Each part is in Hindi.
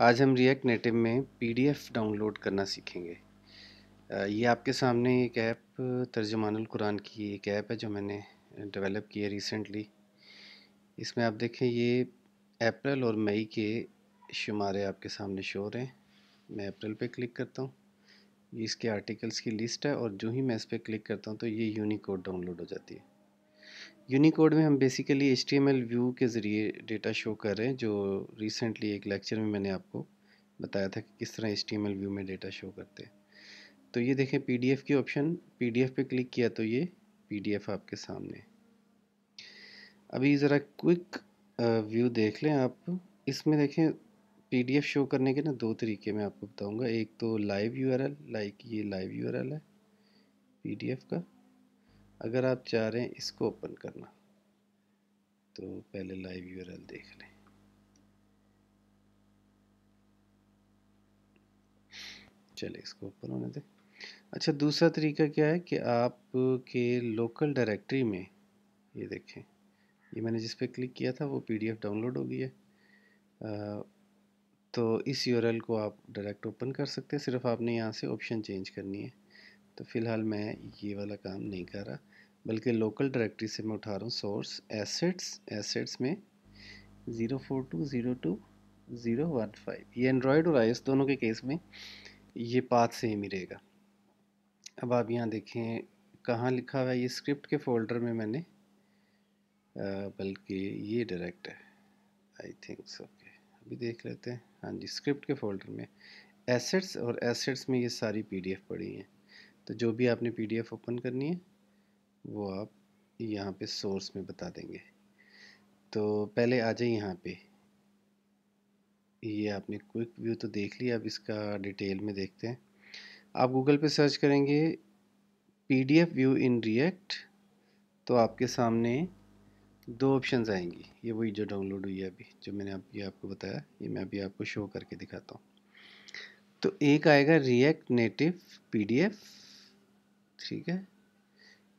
आज हम रिएक्ट नेटिव में पीडीएफ डाउनलोड करना सीखेंगे ये आपके सामने एक ऐप तर्जमान कुरान की एक ऐप है जो मैंने डेवलप की है रिसेंटली इसमें आप देखें ये अप्रैल और मई के शुमारे आपके सामने शो रहे हैं मैं अप्रैल पे क्लिक करता हूँ ये इसके आर्टिकल्स की लिस्ट है और जो ही मैं इस पर क्लिक करता हूँ तो ये यूनिकोड डाउनलोड हो जाती है यूनिकोड में हम बेसिकली एच व्यू के ज़रिए डेटा शो कर रहे हैं जो रिसेंटली एक लेक्चर में मैंने आपको बताया था कि किस तरह एच व्यू में डेटा शो करते हैं तो ये देखें पी की ऑप्शन पी पे क्लिक किया तो ये पी आपके सामने अभी ज़रा क्विक व्यू देख लें आप इसमें देखें एफ शो करने के ना दो तरीके मैं आपको बताऊँगा एक तो लाइव एल लाइक ये लाइव एल है एफ का अगर आप चाह रहे हैं इसको ओपन करना तो पहले लाइव एल देख लें चले इसको ओपन होने दें अच्छा दूसरा तरीका क्या है कि आपके लोकल डायरेक्टरी में ये देखें ये मैंने जिस पे क्लिक किया था वो पीडीएफ डाउनलोड हो गई है तो इस यूआरएल को आप डायरेक्ट ओपन कर सकते हैं सिर्फ आपने यहाँ से ऑप्शन चेंज करनी है तो फ़िलहाल मैं ये वाला काम नहीं कर रहा बल्कि लोकल डायरेक्टरी से मैं उठा रहा हूँ सोर्स एसेट्स एसेट्स में zero four two zero two zero one five ये एंड्रॉयड और आई दोनों के केस में ये पाथ सेम ही रहेगा अब आप यहाँ देखें कहाँ लिखा हुआ है ये स्क्रिप्ट के फोल्डर में मैंने बल्कि ये डायरेक्ट है आई थिंक सो ओके अभी देख लेते हैं हाँ जी स्क्रिप्ट के फोल्डर में एसेट्स और एसेट्स में ये सारी पीडीएफ पड़ी हैं तो जो भी आपने पीडीएफ ओपन करनी है वो आप यहाँ पे सोर्स में बता देंगे तो पहले आ जाए यहाँ पे ये आपने क्विक व्यू तो देख लिया अब इसका डिटेल में देखते हैं आप गूगल पे सर्च करेंगे पीडीएफ व्यू इन रिएक्ट तो आपके सामने दो ऑप्शंस आएंगी ये वही जो डाउनलोड हुई है अभी जो मैंने आप ये आपको बताया ये मैं अभी आपको शो करके दिखाता हूँ तो एक आएगा रिएक्ट नेटिव पीडीएफ ठीक है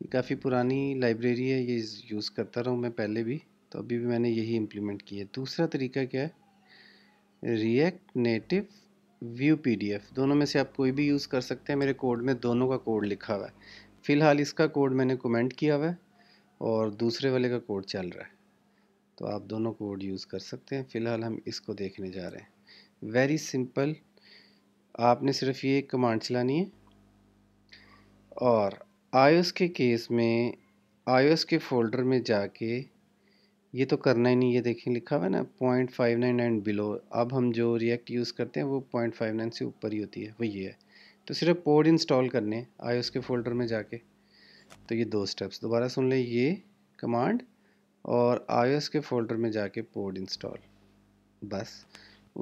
ये काफ़ी पुरानी लाइब्रेरी है ये यूज़ करता रहा हूँ मैं पहले भी तो अभी भी मैंने यही इम्प्लीमेंट किया है दूसरा तरीका क्या है रिएक्ट नेटिव व्यू पीडीएफ दोनों में से आप कोई भी यूज़ कर सकते हैं मेरे कोड में दोनों का कोड लिखा हुआ है फ़िलहाल इसका कोड मैंने कमेंट किया हुआ है और दूसरे वाले का कोड चल रहा है तो आप दोनों कोड यूज़ कर सकते हैं फ़िलहाल हम इसको देखने जा रहे हैं वेरी सिंपल आपने सिर्फ ये कमांड चलानी है और आयुष के केस में आयुष के फोल्डर में जाके ये तो करना ही नहीं ये देखें लिखा हुआ है ना point five nine and below अब हम जो रिएक्ट यूज़ करते हैं वो पॉइंट फाइव नाइन से ऊपर ही होती है वही है तो सिर्फ पोड इंस्टॉल करने आयुष के फोल्डर में जाके तो ये दो स्टेप्स दोबारा सुन लें ये कमांड और आईओएस के फोल्डर में जाके पोड इंस्टॉल बस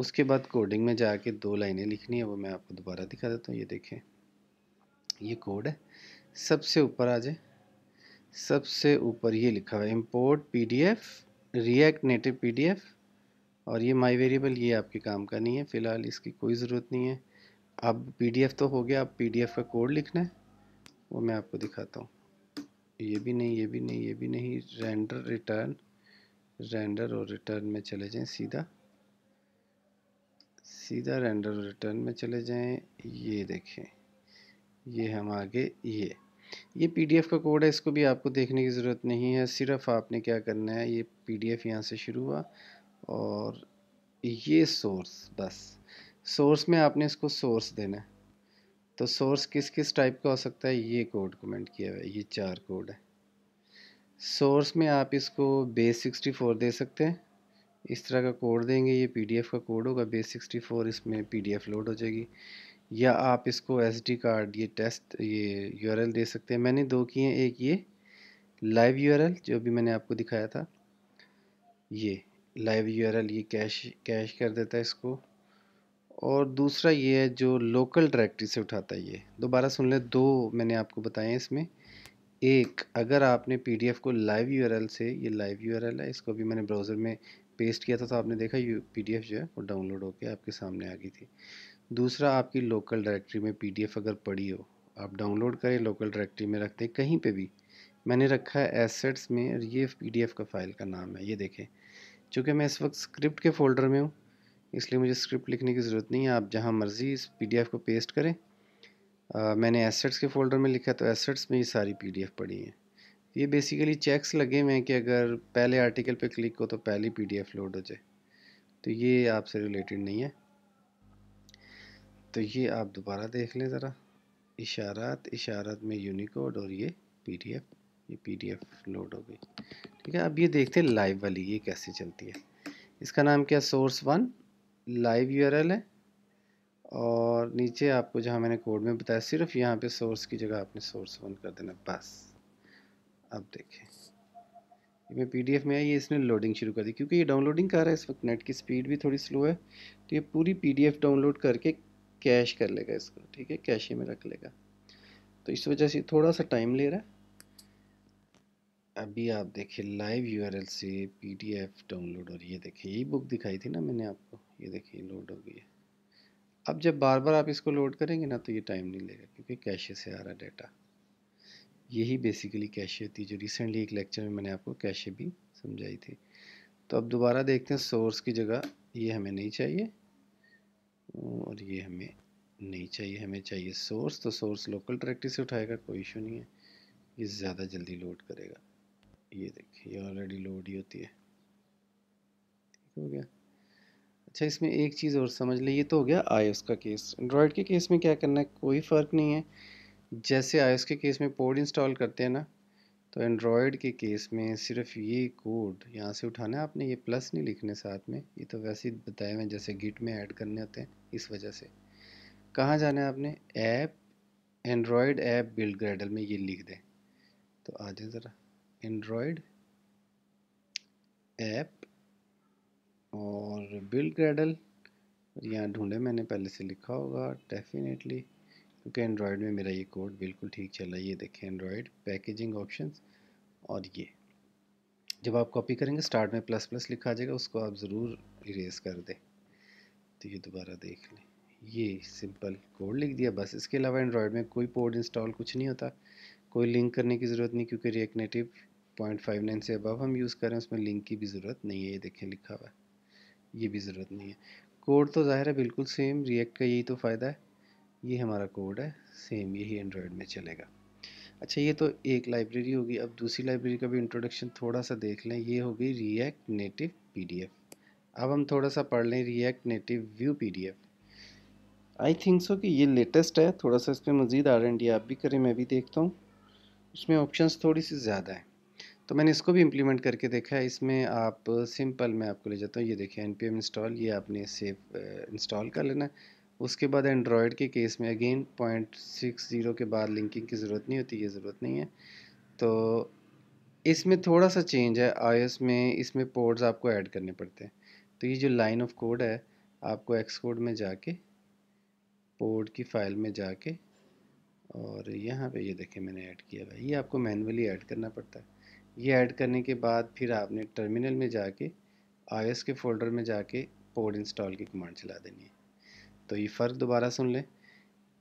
उसके बाद कोडिंग में जाके दो लाइनें लिखनी है वो मैं आपको दोबारा दिखा देता हूँ ये देखें ये कोड है सबसे ऊपर आ जाए सबसे ऊपर ये लिखा हुआ है import P D F React Native P D F और ये माई वेरिएबल ये आपके काम का नहीं है फ़िलहाल इसकी कोई ज़रूरत नहीं है अब पी डी एफ तो हो गया अब पी डी एफ का कोड लिखना है वो मैं आपको दिखाता हूँ ये भी नहीं ये भी नहीं ये भी नहीं रेंडर रिटर्न रेंडर और रिटर्न में चले जाएँ सीधा सीधा रेंडर रिटर्न में चले जाएँ ये देखें ये हम आगे ये ये पीडीएफ का कोड है इसको भी आपको देखने की ज़रूरत नहीं है सिर्फ आपने क्या करना है ये पीडीएफ यहाँ से शुरू हुआ और ये सोर्स बस सोर्स में आपने इसको सोर्स देना है तो सोर्स किस किस टाइप का हो सकता है ये कोड कमेंट किया हुआ है ये चार कोड है सोर्स में आप इसको बेस सिक्सटी फोर दे सकते हैं इस तरह का कोड देंगे ये पीडीएफ का कोड होगा बेस सिक्सटी फोर इसमें पीडीएफ लोड हो जाएगी या आप इसको एस डी कार्ड ये टेस्ट ये यू दे सकते हैं मैंने दो किए हैं एक ये लाइव यू जो भी मैंने आपको दिखाया था ये लाइव यू ये कैश कैश कर देता है इसको और दूसरा ये है जो लोकल डायरेक्टरी से उठाता है ये दोबारा सुन लें दो मैंने आपको बताए हैं इसमें एक अगर आपने पीडीएफ को लाइव यूआरएल से ये लाइव यूआरएल है इसको भी मैंने ब्राउज़र में पेस्ट किया था तो आपने देखा यू पी जो है वो डाउनलोड होकर आपके सामने आ गई थी दूसरा आपकी लोकल डायरेक्टरी में पी अगर पड़ी हो आप डाउनलोड करें लोकल डायरेक्टरी में रख दें कहीं पे भी मैंने रखा है एसेट्स में और ये एफ का फाइल का नाम है ये देखें चूँकि मैं इस वक्त स्क्रिप्ट के फ़ोल्डर में हूँ इसलिए मुझे स्क्रिप्ट लिखने की ज़रूरत नहीं है आप जहाँ मर्ज़ी इस एफ को पेस्ट करें आ, मैंने एसेट्स के फ़ोल्डर में लिखा तो एसेट्स में ये सारी एफ पड़ी हैं ये बेसिकली चेक्स लगे हुए हैं कि अगर पहले आर्टिकल पे क्लिक हो तो पहली पीडीएफ लोड हो जाए तो ये आपसे रिलेटेड नहीं है तो ये आप दोबारा देख लें ज़रा इशारात इशारत में यूनिकोड और ये पीडीएफ ये पीडीएफ लोड हो गई ठीक है अब ये देखते हैं लाइव वाली ये कैसे चलती है इसका नाम क्या सोर्स वन लाइव यू है और नीचे आपको जहाँ मैंने कोड में बताया सिर्फ यहाँ पे सोर्स की जगह आपने सोर्स वन कर देना बस अब देखें ये मैं पीडीएफ में आई ये इसने लोडिंग शुरू कर दी क्योंकि ये डाउनलोडिंग कर रहा है इस वक्त नेट की स्पीड भी थोड़ी स्लो है तो ये पूरी पीडीएफ डाउनलोड करके कैश कर लेगा इसको ठीक है कैशे में रख लेगा तो इस वजह से थोड़ा सा टाइम ले रहा है अभी आप देखिए लाइव यू से पी डाउनलोड और ये देखिए यही बुक दिखाई थी ना मैंने आपको ये देखिए लोड हो गई है अब जब बार बार आप इसको लोड करेंगे ना तो ये टाइम नहीं लेगा क्योंकि कैशे से आ रहा है डेटा यही बेसिकली कैशे थी जो रिसेंटली एक लेक्चर में मैंने आपको कैशे भी समझाई थी तो अब दोबारा देखते हैं सोर्स की जगह ये हमें नहीं चाहिए और ये हमें नहीं चाहिए हमें चाहिए सोर्स तो सोर्स लोकल डायरेक्टरी से उठाएगा कोई इशू नहीं है ये ज़्यादा जल्दी लोड करेगा ये देखिए ये ऑलरेडी लोड ही होती है ठीक हो गया अच्छा इसमें एक चीज़ और समझ लीजिए तो हो गया आई उसका केस एंड्रॉयड के केस में क्या करना है कोई फ़र्क नहीं है जैसे आयुष के केस में पोर्ट इंस्टॉल करते हैं ना तो एंड्रॉयड के केस में सिर्फ ये कोड यहाँ से उठाना है आपने ये प्लस नहीं लिखने साथ में ये तो वैसे ही बताए हुए जैसे गिट में ऐड करने होते हैं इस वजह से कहाँ जाना है आपने app Android app build Gradle में ये लिख दें तो आ जाए ज़रा एंड्रॉयड ऐप और बिल्ड ग्रेडल यहाँ ढूंढे मैंने पहले से लिखा होगा डेफिनेटली क्योंकि एंड्रॉयड में मेरा ये कोड बिल्कुल ठीक चल रहा है ये देखें एंड्रॉयड पैकेजिंग ऑप्शन और ये जब आप कॉपी करेंगे स्टार्ट में प्लस प्लस लिखा जाएगा उसको आप ज़रूर इरेज कर दें तो ये दोबारा देख लें ये सिंपल कोड लिख दिया बस इसके अलावा एंड्रॉयड में कोई पोर्ट इंस्टॉल कुछ नहीं होता कोई लिंक करने की ज़रूरत नहीं क्योंकि React Native point five nine से अबव हम यूज़ कर रहे हैं उसमें लिंक की भी ज़रूरत नहीं है ये देखें लिखा हुआ है ये भी ज़रूरत नहीं है कोड तो ज़ाहिर है बिल्कुल सेम रिएक्ट का यही तो फ़ायदा है ये हमारा कोड है सेम यही एंड्रॉयड में चलेगा अच्छा ये तो एक लाइब्रेरी होगी अब दूसरी लाइब्रेरी का भी इंट्रोडक्शन थोड़ा सा देख लें ये होगी रिएक्ट नेटिव पीडीएफ अब हम थोड़ा सा पढ़ लें React Native view PDF I think so कि ये लेटेस्ट है थोड़ा सा इसमें मज़ीद आर एंड डी आप भी करें मैं भी देखता हूँ उसमें ऑप्शंस थोड़ी सी ज़्यादा हैं तो मैंने इसको भी इम्प्लीमेंट करके देखा है इसमें आप सिंपल मैं आपको ले जाता हूँ ये देखिए एन पी एम इंस्टॉल ये आपने सेव इंस्टॉल कर लेना है उसके बाद एंड्रॉयड के केस में अगेन पॉइंट सिक्स ज़ीरो के बाद लिंकिंग की ज़रूरत नहीं होती ये ज़रूरत नहीं है तो इसमें थोड़ा सा चेंज है आई में इसमें पोर्ट्स आपको ऐड करने पड़ते हैं तो ये जो लाइन ऑफ कोड है आपको एक्स कोड में जाके पोर्ट की फ़ाइल में जाके और यहाँ पे ये देखे मैंने ऐड किया हुआ ये आपको मैनुअली ऐड करना पड़ता है ये ऐड करने के बाद फिर आपने टर्मिनल में जाके आई के फ़ोल्डर में जाके पोर्ट इंस्टॉल की कमांड चला देनी है तो ये फ़र्क दोबारा सुन लें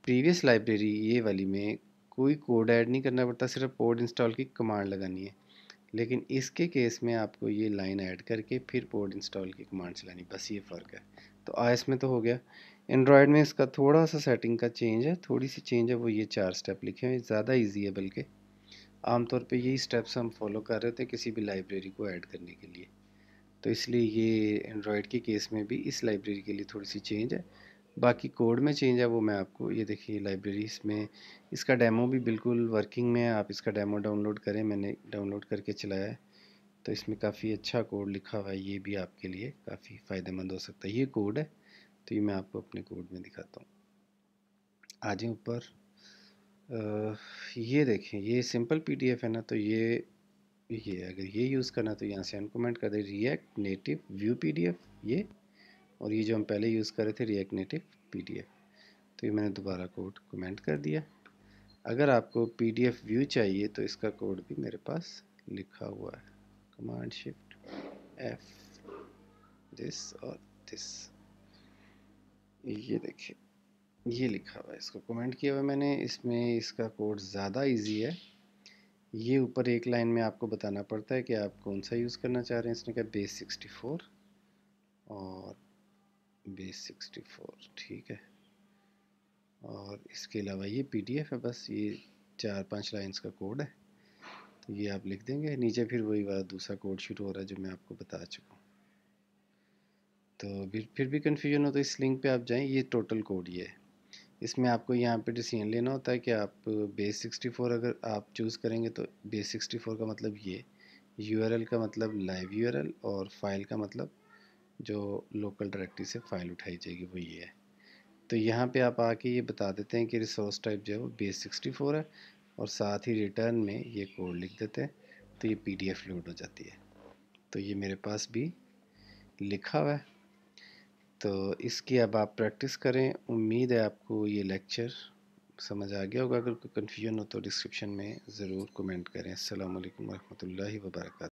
प्रीवियस लाइब्रेरी ये वाली में कोई कोड ऐड नहीं करना पड़ता सिर्फ पोड इंस्टॉल की कमांड लगानी है लेकिन इसके केस में आपको ये लाइन ऐड करके फिर पोड इंस्टॉल की कमांड चलानी बस ये फ़र्क है तो आई में तो हो गया एंड्रॉयड में इसका थोड़ा सा सेटिंग का चेंज है थोड़ी सी चेंज है वो ये चार स्टेप लिखे हैं ज़्यादा ईजी है बल्कि आमतौर पर यही स्टेप्स हम फॉलो कर रहे थे किसी भी लाइब्रेरी को ऐड करने के लिए तो इसलिए ये एंड्रॉयड के केस में भी इस लाइब्रेरी के लिए थोड़ी सी चेंज है बाकी कोड में चेंज है वो मैं आपको ये देखिए लाइब्रेरीज़ में इसका डेमो भी बिल्कुल वर्किंग में है आप इसका डेमो डाउनलोड करें मैंने डाउनलोड करके चलाया है तो इसमें काफ़ी अच्छा कोड लिखा हुआ है ये भी आपके लिए काफ़ी फ़ायदेमंद हो सकता है ये कोड है तो ये मैं आपको अपने कोड में दिखाता हूँ आ जाए ऊपर ये देखें ये सिंपल एफ है ना तो ये ये अगर ये यूज़ करना तो यहाँ से अनकमेंट कर दें रिएक्ट नेटिव व्यू एफ ये और ये जो हम पहले यूज़ कर रहे थे रिएक्ट नेटिव पी तो ये मैंने दोबारा कोड कमेंट कर दिया अगर आपको पी व्यू चाहिए तो इसका कोड भी मेरे पास लिखा हुआ है कमांड शिफ्ट एफ दिस और दिस ये देखिए ये लिखा हुआ है इसको कमेंट किया हुआ मैंने इसमें इसका कोड ज़्यादा इजी है ये ऊपर एक लाइन में आपको बताना पड़ता है कि आप कौन सा यूज़ करना चाह रहे हैं इसने कहा बेस सिक्सटी फोर और बेस सिक्सटी फोर ठीक है और इसके अलावा ये पीडीएफ है बस ये चार पांच लाइंस का कोड है तो ये आप लिख देंगे नीचे फिर वही वाला दूसरा कोड शुरू हो रहा है जो मैं आपको बता चुका हूँ तो फिर फिर भी कन्फ्यूजन हो तो इस लिंक पे आप जाएं ये टोटल कोड ये है इसमें आपको यहाँ पे डिसीजन लेना होता है कि आप बेस सिक्सटी फोर अगर आप चूज़ करेंगे तो बेस सिक्सटी फोर का मतलब ये यू का मतलब लाइव यू और फाइल का मतलब जो लोकल डायरेक्टरी से फ़ाइल उठाई जाएगी वो ये है तो यहाँ पे आप आके ये बता देते हैं कि रिसोर्स टाइप जो है वो बेस सिक्सटी फोर है और साथ ही रिटर्न में ये कोड लिख देते हैं तो ये पी लोड हो जाती है तो ये मेरे पास भी लिखा हुआ है तो इसकी अब आप प्रैक्टिस करें उम्मीद है आपको ये लेक्चर समझ आ गया होगा अगर कोई कन्फ्यूजन हो तो डिस्क्रिप्शन में ज़रूर कमेंट करें अल्लाम वरहमल वर्क